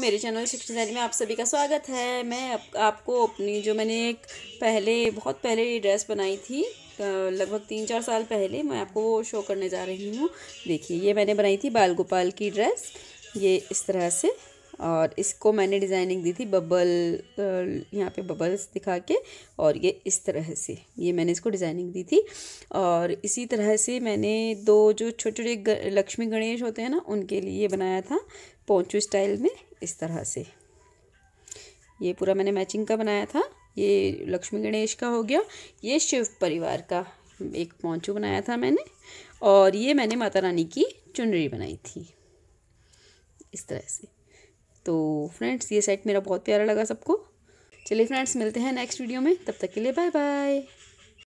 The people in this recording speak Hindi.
मेरे चैनल शिक्षा शैली में आप सभी का स्वागत है मैं आप, आपको अपनी जो मैंने एक पहले बहुत पहले ड्रेस बनाई थी लगभग तीन चार साल पहले मैं आपको वो शो करने जा रही हूँ देखिए ये मैंने बनाई थी बाल गोपाल की ड्रेस ये इस तरह से और इसको मैंने डिज़ाइनिंग दी थी बबल यहाँ पे बबल्स दिखा के और ये इस तरह से ये मैंने इसको डिज़ाइनिंग दी थी और इसी तरह से मैंने दो जो छोटे छोटे लक्ष्मी गणेश होते हैं ना उनके लिए बनाया था पोंचू स्टाइल में इस तरह से ये पूरा मैंने मैचिंग का बनाया था ये लक्ष्मी गणेश का हो गया ये शिव परिवार का एक पोंचू बनाया था मैंने और ये मैंने माता रानी की चुनरी बनाई थी इस तरह से तो फ्रेंड्स ये सेट मेरा बहुत प्यारा लगा सबको चलिए फ्रेंड्स मिलते हैं नेक्स्ट वीडियो में तब तक के लिए बाय बाय